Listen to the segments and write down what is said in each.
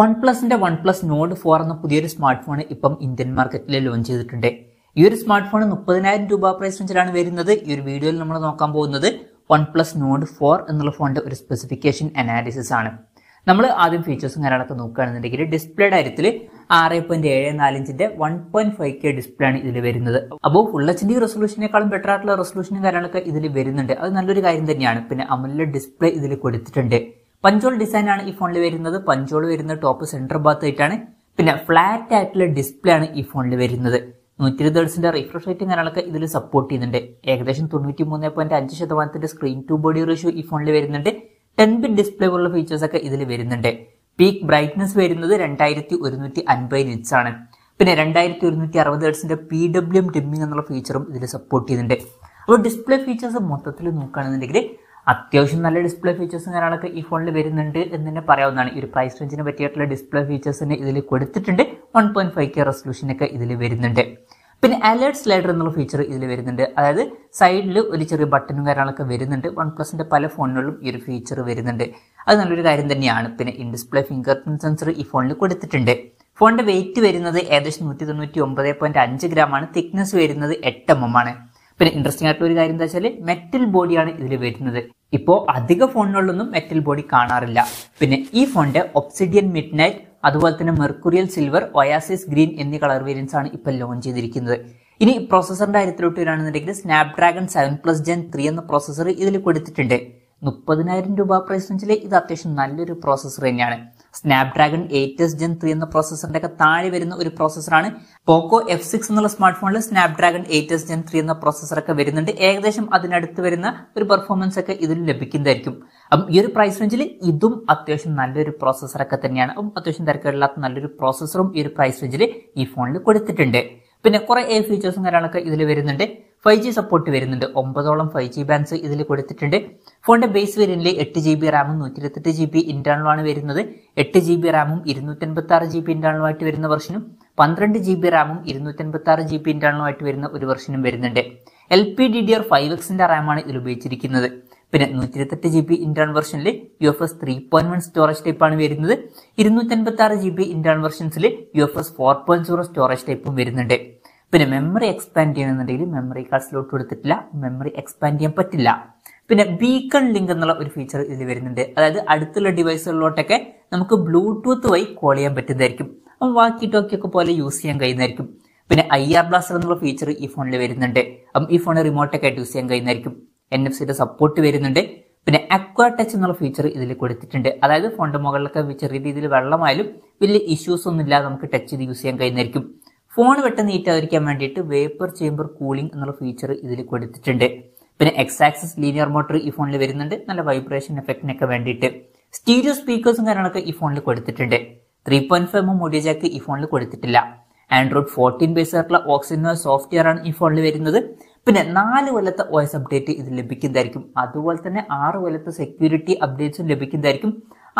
one പ്ലസിന്റെ OnePlus Nord four എന്ന പുതിയൊരു സ്മാർട്ട് ഫോൺ ഇപ്പം ഇന്ത്യൻ മാർക്കറ്റിൽ ലോഞ്ച് ചെയ്തിട്ടുണ്ട് ഈ ഒരു സ്മാർട്ട് ഫോൺ മുപ്പതിനായിരം രൂപ പ്രൈസ് റേഞ്ചിലാണ് വരുന്നത് ഈ ഒരു വീഡിയോയിൽ നമ്മൾ നോക്കാൻ പോകുന്നത് വൺ പ്ലസ് നോട്ട് ഫോർ എന്നുള്ള ഫോണിന്റെ ഒരു സ്പെസിഫിക്കേഷൻ അനാലിസിസ് ആണ് നമ്മൾ ആദ്യം ഫീച്ചേഴ്സും കാര്യങ്ങളൊക്കെ നോക്കുകയാണെന്നുണ്ടെങ്കിൽ ഡിസ്പ്ലേ കാര്യത്തിൽ ആറ് പോയിന്റ് ഏഴ് നാലിഞ്ചിന്റെ one point five K display ആണ് ഇതിൽ വരുന്നത് അപ്പോൾ ഫുൾ എച്ച് ഡി റെസൊല്യൂഷനേക്കാളും ബെറ്റർ ആയിട്ടുള്ള റെസൊല്യൂഷനും കാര്യങ്ങളൊക്കെ ഇതിൽ വരുന്നുണ്ട് അത് നല്ലൊരു കാര്യം തന്നെയാണ് പിന്നെ അമലിലെ ഡിസ്പ്ലേ ഇതിൽ കൊടുത്തിട്ടുണ്ട് പഞ്ചോൾ ഡിസൈൻ ആണ് ഈ ഫോണിൽ വരുന്നത് പഞ്ചോൾ വരുന്ന ടോപ്പ് സെൻറ്റർ ഭാഗത്തായിട്ടാണ് പിന്നെ ഫ്ലാറ്റ് ആയിട്ടുള്ള ഡിസ്പ്ലേ ആണ് ഈ ഫോണിൽ വരുന്നത് നൂറ്റി ഇരുപത് ഹേഴ്സിന്റെ റിഫ്രഷ് റേറ്റും കാര്യങ്ങളൊക്കെ ഇതിൽ സപ്പോർട്ട് ചെയ്യുന്നുണ്ട് ഏകദേശം തൊണ്ണൂറ്റി മൂന്ന് പോയിന്റ് അഞ്ച് ശതമാനത്തിന്റെ സ്ക്രീൻ ടു ബോഡി റേഷ്യോ ഈ ഫോണിൽ വരുന്നുണ്ട് ടെൻ ബിറ്റ് ഡിസ്പ്ലേ പോലുള്ള ഫീച്ചേഴ്സ് ഒക്കെ ഇതിൽ വരുന്നുണ്ട് പീക്ക് ബ്രൈറ്റ്നസ് വരുന്നത് രണ്ടായിരത്തി ഒരുന്നൂറ്റി അൻപത് നിറ്റ്സ് ആണ് പിന്നെ രണ്ടായിരത്തി ഒരുന്നൂറ്റി അറുപത് ഹേഴ്സിന്റെ പി ഡബ്ല്യു എം ഡിമ്മിങ് എന്നുള്ള ഫീച്ചറും ഇതിൽ സപ്പോർട്ട് ചെയ്യുന്നുണ്ട് അപ്പോൾ ഡിസ്പ്ലേ ഫീച്ചേഴ്സ് മൊത്തത്തിൽ നോക്കുകയാണെന്നുണ്ടെങ്കിൽ അത്യാവശ്യം നല്ല ഡിസ്പ്ലേ ഫീച്ചേഴ്സും കാര്യങ്ങളൊക്കെ ഈ ഫോണിൽ വരുന്നുണ്ട് എന്ന് തന്നെ പറയാവുന്നതാണ് ഈ ഒരു പ്രൈസ് റേഞ്ചിന് പറ്റിയിട്ടുള്ള ഡിസ്പ്ലേ ഫീച്ചേഴ്സിന് ഇതിൽ കൊടുത്തിട്ടുണ്ട് വൺ പോയിന്റ് ഫൈവ് കെ റെസൊല്യൂഷനൊക്കെ ഇതിൽ വരുന്നുണ്ട് പിന്നെ അലേർട്ട് സ്ലൈഡർ എന്നുള്ള ഫീച്ചർ ഇതിൽ വരുന്നുണ്ട് അതായത് സൈഡിൽ ഒരു ചെറിയ ബട്ടണും കാര്യങ്ങളൊക്കെ വരുന്നുണ്ട് വൺ പ്ലസിൻ്റെ പല ഫോണുകളിലും ഈ ഒരു ഫീച്ചർ വരുന്നുണ്ട് അത് നല്ലൊരു കാര്യം തന്നെയാണ് പിന്നെ in display fingerprint sensor ഈ ഫോണിൽ കൊടുത്തിട്ടുണ്ട് ഫോണിൻ്റെ വെയിറ്റ് വരുന്നത് ഏകദേശം നൂറ്റി തൊണ്ണൂറ്റി ഒമ്പത് പോയിൻറ്റ് അഞ്ച് ഗ്രാമാണ് തിക്നെസ് വരുന്നത് എട്ട് എം എം ആണ് പിന്നെ ഇൻട്രസ്റ്റിംഗ് ആയിട്ടുള്ള ഒരു കാര്യം എന്താ വെച്ചാൽ മെറ്റൽ ബോഡിയാണ് ഇതിൽ വരുന്നത് ഇപ്പോൾ അധിക ഫോണുകളിലൊന്നും മെറ്റൽ ബോഡി കാണാറില്ല പിന്നെ ഈ ഫോണിൻ്റെ ഒപ്സിഡിയൻ മിഡ് നൈറ്റ് അതുപോലെ തന്നെ മെർക്കുറിയൽ സിൽവർ ഒയാസിസ് ഗ്രീൻ എന്നീ കളർ വേരിയൻസ് ആണ് ഇപ്പോൾ ലോഞ്ച് ചെയ്തിരിക്കുന്നത് ഇനി പ്രോസസ്സറിന്റെ കാര്യത്തിലോട്ട് വരാണെന്നുണ്ടെങ്കിൽ Snapdragon seven plus gen three എന്ന പ്രോസസ്സർ ഇതിൽ കൊടുത്തിട്ടുണ്ട് മുപ്പതിനായിരം രൂപ പ്രൈസ് റേഞ്ചിലെ ഇത് അത്യാവശ്യം നല്ലൊരു പ്രോസസ്സർ തന്നെയാണ് Snapdragon eight S gen three എന്ന പ്രോസസ്സറിന്റെ ഒക്കെ താഴെ വരുന്ന ഒരു പ്രോസസ്സറാണ് പോക്കോ എഫ് സിക്സ് എന്നുള്ള smart phone Snapdragon eight S gen three എന്ന പ്രോസസ്സറൊക്കെ വരുന്നുണ്ട് ഏകദേശം അതിനടുത്ത് വരുന്ന ഒരു പെർഫോമൻസ് ഒക്കെ ഇതിൽ ലഭിക്കുന്നതായിരിക്കും അപ്പം ഈ ഒരു പ്രൈസ് റേഞ്ചിൽ ഇതും അത്യാവശ്യം നല്ലൊരു പ്രോസസ്സറൊക്കെ തന്നെയാണ് അപ്പം അത്യാവശ്യം തിരക്കേടില്ലാത്ത നല്ലൊരു പ്രോസസ്സറും ഈ ഒരു പ്രൈസ് റേഞ്ചിൽ ഈ ഫോണിൽ കൊടുത്തിട്ടുണ്ട് പിന്നെ കുറേ എ ഫീച്ചേഴ്സും കാര്യങ്ങളൊക്കെ ഇതിൽ വരുന്നുണ്ട് ഫൈവ് ജി സപ്പോർട്ട് വരുന്നുണ്ട് ഒമ്പതോളം ഫൈവ് ജി ബാൻഡ്സ് ഇതിൽ കൊടുത്തിട്ടുണ്ട് ഫോണിന്റെ ബേസ് വേരിയന്റിൽ എട്ട് ജി ബി റാമും നൂറ്റി ഇരുപത്തെട്ട് ജി ബി ഇന്റേണലുമാണ് വരുന്നത് എട്ട് ജി ബി റാമും ഇരുന്നൂറ്റൻപത്തി ആറ് ജി ബി ഇന്റേണലുമായിട്ട് വരുന്ന വെർഷനും പന്ത്രണ്ട് ജി ബി റാമും ഇരുന്നൂറ്റൻപത്തി ആറ് ജി ബി ഇന്റേണലുമായിട്ട് വരുന്ന ഒരു വെർഷനും വരുന്നുണ്ട് L P D D R five എക്സിന്റെ റാമാണ് ഇതിൽ ഉപയോഗിച്ചിരിക്കുന്നത് പിന്നെ നൂറ്റി ഇരുപത്തെട്ട് ജി ബി ഇന്റേൺ വെർഷനിൽ U F S three point one storage ടൈപ്പാണ് വരുന്നത് ഇരുന്നൂറ്റൻപത്തി ആറ് ജി ബി ഇന്റേൺ വെർഷൻസിൽ U F S four point zero storage ടൈപ്പും വരുന്നുണ്ട് പിന്നെ മെമ്മറി എക്സ്പാൻഡ് ചെയ്യണമെന്നുണ്ടെങ്കിൽ മെമ്മറി കാർഡ് സ്ലോട്ട് കൊടുത്തിട്ടില്ല മെമ്മറി എക്സ്പാൻഡ് ചെയ്യാൻ പറ്റില്ല പിന്നെ ബീക്കൺ ലിങ്ക് എന്നുള്ള ഒരു ഫീച്ചർ ഇതിൽ വരുന്നുണ്ട് അതായത് അടുത്തുള്ള ഡിവൈസുകളിലോട്ടൊക്കെ നമുക്ക് ബ്ലൂടൂത്ത് വഴി കോൾ ചെയ്യാൻ പറ്റുന്നതായിരിക്കും അപ്പം വാക്കി ടോക്കിയൊക്കെ പോലെ യൂസ് ചെയ്യാൻ കഴിയുന്നതായിരിക്കും പിന്നെ ഐ ആർ ബ്ലാസ്റ്റർ എന്നുള്ള ഫീച്ചർ ഈ ഫോണിൽ വരുന്നുണ്ട് അപ്പം ഈ ഫോൺ റിമോട്ടൊക്കെ ആയിട്ട് യൂസ് ചെയ്യാൻ കഴിയുന്നതായിരിക്കും എൻ എഫ് സിയുടെ സപ്പോർട്ട് വരുന്നുണ്ട് പിന്നെ അക്വാ ടച്ച് എന്നുള്ള ഫീച്ചർ ഇതിൽ കൊടുത്തിട്ടുണ്ട് അതായത് ഫോണിന്റെ മുകളിലൊക്കെ ചെറിയ രീതിയിൽ വെള്ളമായാലും വലിയ ഇഷ്യൂസ് ഒന്നും ഇല്ലാതെ നമുക്ക് ടച്ച് ചെയ്ത് യൂസ് ചെയ്യാൻ കഴിയുന്നതായിരിക്കും ഫോൺ പെട്ടെന്ന് ഹീറ്റാതിരിക്കാൻ വേണ്ടിയിട്ട് വേപ്പർ ചേമ്പർ കൂളിംഗ് എന്നുള്ള ഫീച്ചർ ഇതിൽ കൊടുത്തിട്ടുണ്ട് പിന്നെ എക്സ് ആക്സിസ് ലീനിയർ മോട്ടർ ഈ ഫോണിൽ വരുന്നുണ്ട് നല്ല വൈബ്രേഷൻ എഫക്റ്റിനൊക്കെ വേണ്ടിയിട്ട് സ്റ്റീരിയോ സ്പീക്കേഴ്സും കാര്യങ്ങളൊക്കെ ഈ ഫോണിൽ കൊടുത്തിട്ടുണ്ട് three point five M audio jack ഈ ഫോണിൽ കൊടുത്തിട്ടില്ല ആൻഡ്രോയിഡ് ഫോർട്ടീൻ ബേസ് ആയിട്ടുള്ള ഓക്സിജൻ സോഫ്റ്റ്വെയർ ആണ് ഈ ഫോണിൽ വരുന്നത് പിന്നെ നാല് കൊല്ലത്തെ വോയിസ് അപ്ഡേറ്റ് ഇത് ലഭിക്കുന്നതായിരിക്കും അതുപോലെ തന്നെ ആറ് കൊല്ലത്തെ സെക്യൂരിറ്റി അപ്ഡേറ്റ്സും ലഭിക്കുന്നതായിരിക്കും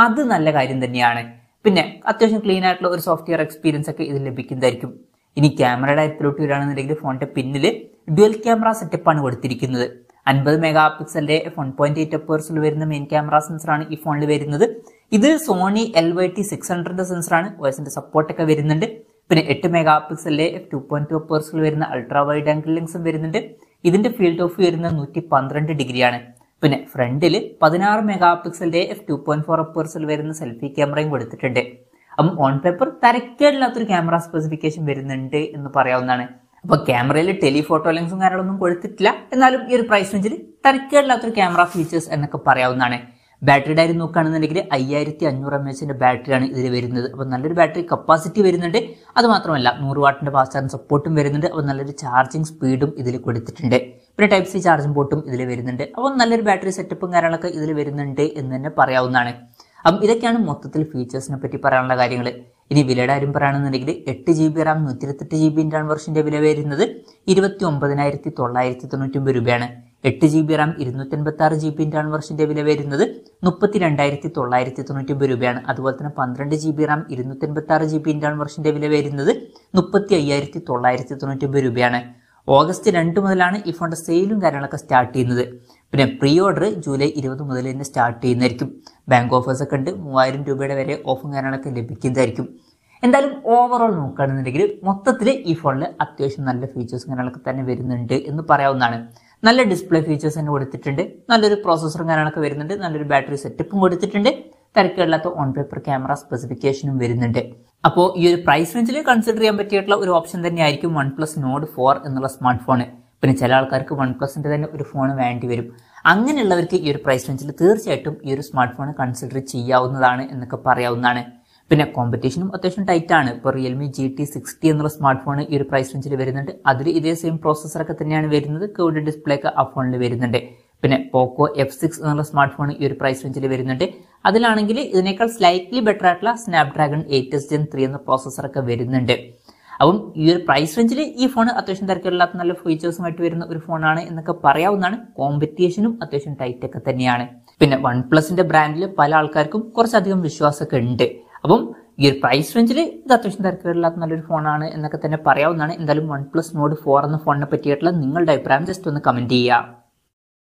അത് നല്ല കാര്യം തന്നെയാണ് പിന്നെ അത്യാവശ്യം ക്ലീൻ ആയിട്ടുള്ള ഒരു സോഫ്റ്റ്വെയർ എക്സ്പീരിയൻസ് ഒക്കെ ഇത് ലഭിക്കുന്നതായിരിക്കും ഇനി ക്യാമറയുടെ കാര്യത്തിലോട്ട് വരികയാണെന്നുണ്ടെങ്കിൽ ഫോണിന്റെ പിന്നിൽ ഡ്യുവൽ ക്യാമറ സെറ്റപ്പാണ് കൊടുത്തിരിക്കുന്നത് അൻപത് മെഗാ പിക്സലിന്റെ വൺ പോയിന്റ് എയ്റ്റ് എപ്പേഴ്സിൽ വരുന്ന മെയിൻ ക്യാമറ സെൻസറാണ് ഈ ഫോണിൽ വരുന്നത് ഇത് Sony L Y T six hundred സെൻസറാണ് വോയിസിന്റെ സപ്പോർട്ടൊക്കെ വരുന്നുണ്ട് പിന്നെ എട്ട് മെഗാ പിക്സലിലെ ടു പോയിന്റ് ടു എപ്പേഴ്സിൽ വരുന്ന അൾട്രാ വൈഡ് ആംഗിൾ ലെൻസും വരുന്നുണ്ട് ഇതിന്റെ ഫീൽഡ് ഓഫ് വരുന്ന നൂറ്റി പന്ത്രണ്ട് ഡിഗ്രിയാണ് പിന്നെ ഫ്രണ്ടിൽ പതിനാറ് മെഗാ പിക്സലിന്റെ ടു പോയിന്റ് ഫോർ എപ്പേഴ്സിൽ വരുന്ന സെൽഫി ക്യാമറയും കൊടുത്തിട്ടുണ്ട് അപ്പം ഓൺ പേപ്പർ തരക്കേടില്ലാത്തൊരു ക്യാമറ സ്പെസിഫിക്കേഷൻ വരുന്നുണ്ട് എന്ന് പറയാവുന്നതാണ് അപ്പോൾ ക്യാമറയിൽ ടെലിഫോട്ടോ ലെൻസും കാര്യങ്ങളൊന്നും കൊടുത്തിട്ടില്ല എന്നാലും ഈ ഒരു പ്രൈസ് റേഞ്ചിൽ തരക്കേടില്ലാത്തൊരു ക്യാമറ ഫീച്ചേഴ്സ് എന്നൊക്കെ പറയാവുന്നതാണ് ബാറ്ററി ഡയറി നോക്കുകയാണെന്നുണ്ടെങ്കിൽ അയ്യായിരത്തി അഞ്ഞൂറ് എം ബാറ്ററി ബാറ്ററിയാണ് ഇതിൽ വരുന്നത് അപ്പോൾ നല്ലൊരു ബാറ്ററി കപ്പാസിറ്റി വരുന്നുണ്ട് അത് മാത്രമല്ല നൂറ് വാട്ടിന്റെ ഫാസ്റ്റ് ചാർജ് സപ്പോർട്ടും വരുന്നുണ്ട് അപ്പോൾ നല്ലൊരു ചാർജിങ് സ്പീഡും ഇതിൽ കൊടുത്തിട്ടുണ്ട് പിന്നെ ടൈപ്പ് സി ചാർജിംഗ് പോർട്ടും ഇതിൽ വരുന്നുണ്ട് അപ്പോൾ നല്ലൊരു ബാറ്ററി സെറ്റപ്പും കാര്യങ്ങളൊക്കെ ഇതിൽ വരുന്നുണ്ട് എന്ന് തന്നെ പറയാവുന്നതാണ് അപ്പം ഇതൊക്കെയാണ് മൊത്തത്തിൽ ഫീച്ചേഴ്സിനെ പറ്റി പറയാനുള്ള കാര്യങ്ങൾ ഇനി വിലയുടെ കാര്യം പറയുകയാണെന്നുണ്ടെങ്കിൽ എട്ട് ജി ബി റാം നൂറ്റി നൂറ്റിരുപത്തെട്ട് ജി ബി ഇൻ്റെൺ വെർഷൻ്റെ വില വരുന്നത് ഇരുപത്തി ഒമ്പതിനായിരത്തി തൊള്ളായിരത്തി തൊണ്ണൂറ്റൊമ്പത് രൂപയാണ് എട്ട് ജി ബി റാം ഇരുന്നൂറ്റി ഇരുന്നൂറ്റൻപത്തി ആറ് ജി ബി ഇൻ്റെൺ വെർഷൻ്റെ വില വരുന്നത് മുപ്പത്തി രണ്ടായിരത്തി തൊള്ളായിരത്തി തൊണ്ണൂറ്റൊമ്പത് രൂപയാണ് അതുപോലെ തന്നെ പന്ത്രണ്ട് ജി ബി റാം ഇരുന്നൂറ്റി ഇരുന്നൂറ്റൻപത്തി ആറ് ജി ബി ഇൻ്റെൺ വെർഷൻ്റെ വില വരുന്നത് മുപ്പത്തി അയ്യായിരത്തി തൊള്ളായിരത്തി തൊണ്ണൂറ്റൊമ്പത് രൂപയാണ് ഓഗസ്റ്റ് രണ്ട് മുതലാണ് ഈ ഫോണിൻ്റെ സെയിലും കാര്യങ്ങളൊക്കെ സ്റ്റാർട്ട് ചെയ്യുന്നത് പിന്നെ പ്രീ ഓർഡർ ജൂലൈ ഇരുപത് മുതൽ തന്നെ സ്റ്റാർട്ട് ചെയ്യുന്നതായിരിക്കും ബാങ്ക് ഓഫേഴ്സ് ഒക്കെ ഉണ്ട് മൂവായിരം രൂപയുടെ വരെ ഓഫും കാര്യങ്ങളൊക്കെ ലഭിക്കുന്നതായിരിക്കും എന്തായാലും ഓവറോൾ നോക്കുകയാണെന്നുണ്ടെങ്കിൽ മൊത്തത്തിൽ ഈ ഫോണിൽ അത്യാവശ്യം നല്ല ഫീച്ചേഴ്സ് കാര്യങ്ങളൊക്കെ തന്നെ വരുന്നുണ്ട് എന്ന് പറയാവുന്നതാണ് നല്ല ഡിസ്പ്ലേ ഫീച്ചേഴ്സ് തന്നെ കൊടുത്തിട്ടുണ്ട് നല്ലൊരു പ്രോസസ്സറും കാര്യങ്ങളൊക്കെ വരുന്നുണ്ട് നല്ലൊരു ബാറ്ററി സെറ്റപ്പും കൊടുത്തിട്ടുണ്ട് തിരക്കുകളില്ലാത്ത ഓൺ പേപ്പർ ക്യാമറ സ്പെസിഫിക്കേഷനും വരുന്നുണ്ട് അപ്പോൾ ഈ ഒരു പ്രൈസ് റേഞ്ചിൽ കൺസിഡർ ചെയ്യാൻ പറ്റിയിട്ടുള്ള ഒരു ഓപ്ഷൻ തന്നെയായിരിക്കും വൺ പ്ലസ് നോഡ് ഫോർ എന്നുള്ള സ്മാർട്ട് ഫോണ് പിന്നെ ചില ആൾക്കാർക്ക് വൺ പ്ലസിൻ്റെ തന്നെ ഒരു ഫോൺ വേണ്ടി വരും അങ്ങനെയുള്ളവർക്ക് ഈ ഒരു പ്രൈസ് റേഞ്ചിൽ തീർച്ചയായിട്ടും ഈ ഒരു സ്മാർട്ട് ഫോൺ കൺസിഡർ ചെയ്യാവുന്നതാണ് എന്നൊക്കെ പറയാവുന്നതാണ് പിന്നെ കോമ്പറ്റീഷനും അത്യാവശ്യം ടൈറ്റ് ആണ് ഇപ്പോൾ റിയൽമി ജി ടി സിക്സ്റ്റി എന്നുള്ള സ്മാർട്ട് ഫോൺ ഈ ഒരു പ്രൈസ് റേഞ്ചിൽ വരുന്നുണ്ട് അതിൽ ഇതേ സെയിം പ്രോസസ്സറൊക്കെ തന്നെയാണ് വരുന്നത് കേഡ് ഡിസ്പ്ലേ ഒക്കെ ആ ഫോണിൽ വരുന്നുണ്ട് പിന്നെ പോക്കോ എഫ് സിക്സ് എന്നുള്ള സ്മാർട്ട് ഫോൺ ഈ ഒരു പ്രൈസ് റേഞ്ചിൽ വരുന്നുണ്ട് അതിലാണെങ്കിൽ ഇതിനേക്കാൾ സ്ലൈറ്റ്ലി ബെറ്റർ ആയിട്ടുള്ള Snapdragon eight S gen three എന്ന പ്രോസസ്സറൊക്കെ വരുന്നുണ്ട് അപ്പം ഈ ഒരു പ്രൈസ് റേഞ്ചിൽ ഈ ഫോൺ അത്യാവശ്യം തിരക്കില്ലാത്ത നല്ല ഫീച്ചേഴ്സുമായിട്ട് വരുന്ന ഒരു ഫോണാണ് എന്നൊക്കെ പറയാവുന്നതാണ് കോമ്പറ്റീഷനും അത്യാവശ്യം ടൈറ്റ് ഒക്കെ തന്നെയാണ് പിന്നെ വൺ പ്ലസിന്റെ ബ്രാൻഡിൽ പല ആൾക്കാർക്കും കുറച്ചധികം വിശ്വാസമൊക്കെ ഉണ്ട് അപ്പം ഈ ഒരു പ്രൈസ് റേഞ്ചിൽ ഇത് അത്യാവശ്യം തിരക്കില്ലാത്ത നല്ലൊരു ഫോണാണ് എന്നൊക്കെ തന്നെ പറയാവുന്നതാണ് എന്തായാലും വൺ പ്ലസ് നോട്ട് ഫോർ എന്ന ഫോണിനെ പറ്റിയിട്ടുള്ള നിങ്ങളുടെ അഭിപ്രായം ജസ്റ്റ് ഒന്ന് കമന്റ് ചെയ്യുക